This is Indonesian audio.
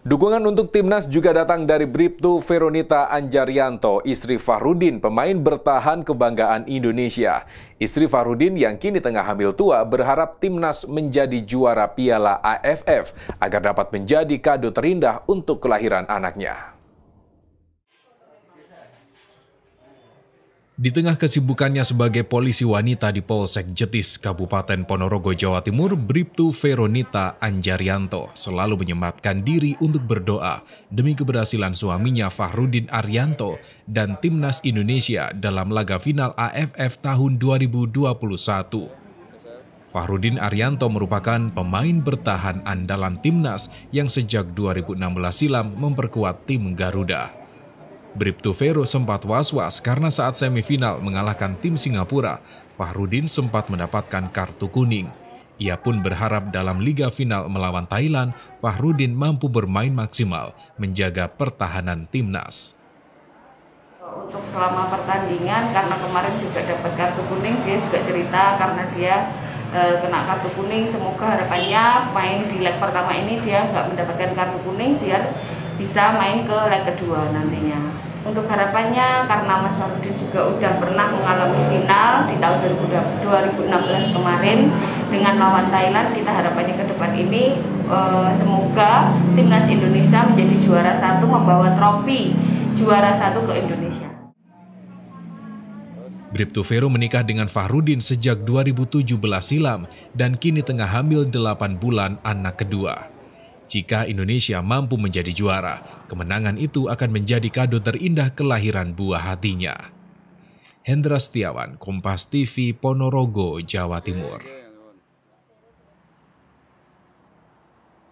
Dukungan untuk timnas juga datang dari Briptu Veronita Anjarianto, istri Fahrudin, pemain bertahan kebanggaan Indonesia. Istri Fahrudin yang kini tengah hamil tua berharap timnas menjadi juara piala AFF agar dapat menjadi kado terindah untuk kelahiran anaknya. Di tengah kesibukannya sebagai polisi wanita di Polsek Jetis, Kabupaten Ponorogo, Jawa Timur, Briptu Veronita Anjarianto selalu menyematkan diri untuk berdoa demi keberhasilan suaminya Fahrudin Arianto dan Timnas Indonesia dalam laga final AFF tahun 2021. Fahrudin Arianto merupakan pemain bertahan andalan Timnas yang sejak 2016 silam memperkuat tim Garuda. Bribtu Vero sempat was-was karena saat semifinal mengalahkan tim Singapura, Fahrudin sempat mendapatkan kartu kuning. Ia pun berharap dalam liga final melawan Thailand, Fahrudin mampu bermain maksimal menjaga pertahanan timnas. Untuk selama pertandingan, karena kemarin juga dapat kartu kuning, dia juga cerita karena dia e, kena kartu kuning. Semoga harapannya main di leg pertama ini dia nggak mendapatkan kartu kuning biar bisa main ke leg kedua nantinya. Untuk harapannya karena Mas Marudin juga udah pernah mengalami final di tahun 2016 kemarin dengan lawan Thailand, kita harapannya ke depan ini eh, semoga timnas Indonesia menjadi juara satu membawa trofi juara satu ke Indonesia. Bripto Vero menikah dengan Fahrudin sejak 2017 silam dan kini tengah hamil 8 bulan anak kedua. Jika Indonesia mampu menjadi juara, kemenangan itu akan menjadi kado terindah kelahiran buah hatinya. Hendra Setiawan, Kompas TV, Ponorogo, Jawa Timur.